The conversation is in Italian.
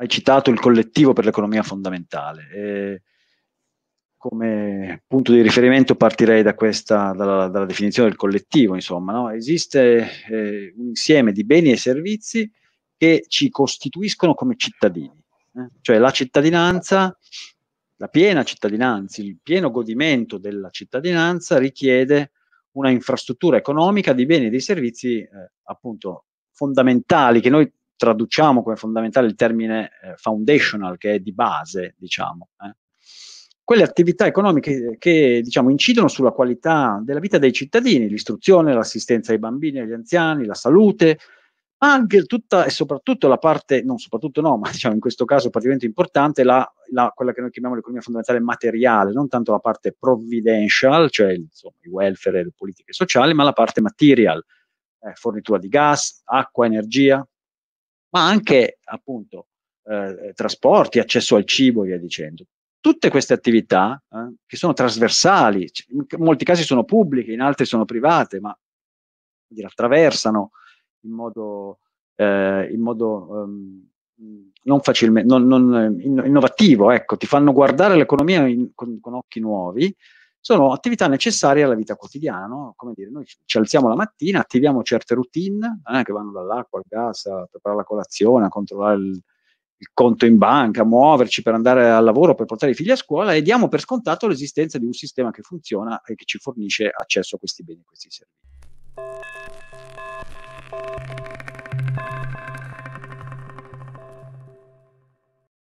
hai citato il collettivo per l'economia fondamentale. E come punto di riferimento partirei da questa, dalla, dalla definizione del collettivo, insomma, no? esiste eh, un insieme di beni e servizi che ci costituiscono come cittadini, eh? cioè la cittadinanza, la piena cittadinanza, il pieno godimento della cittadinanza richiede una infrastruttura economica di beni e di servizi eh, appunto fondamentali che noi traduciamo come fondamentale il termine eh, foundational, che è di base, diciamo. Eh. Quelle attività economiche che diciamo, incidono sulla qualità della vita dei cittadini, l'istruzione, l'assistenza ai bambini e agli anziani, la salute, ma anche tutta e soprattutto la parte, non soprattutto no, ma diciamo in questo caso praticamente importante, la, la, quella che noi chiamiamo l'economia fondamentale materiale, non tanto la parte providential, cioè insomma, il welfare e le politiche sociali, ma la parte material, eh, fornitura di gas, acqua, energia, ma anche appunto eh, trasporti, accesso al cibo e via dicendo. Tutte queste attività eh, che sono trasversali, in molti casi sono pubbliche, in altri sono private, ma dire, attraversano in modo, eh, in modo um, non, facilmente, non, non eh, innovativo, ecco, ti fanno guardare l'economia in, con, con, occhi nuovi sono attività necessarie alla vita quotidiana, no? Come dire, noi ci alziamo la mattina, attiviamo certe routine, eh, che vanno dall'acqua al gas, a preparare la colazione, a controllare il, il conto in banca, a muoverci per andare al lavoro, per portare i figli a scuola e diamo per scontato l'esistenza di un sistema che funziona e che ci fornisce accesso a questi beni e questi servizi.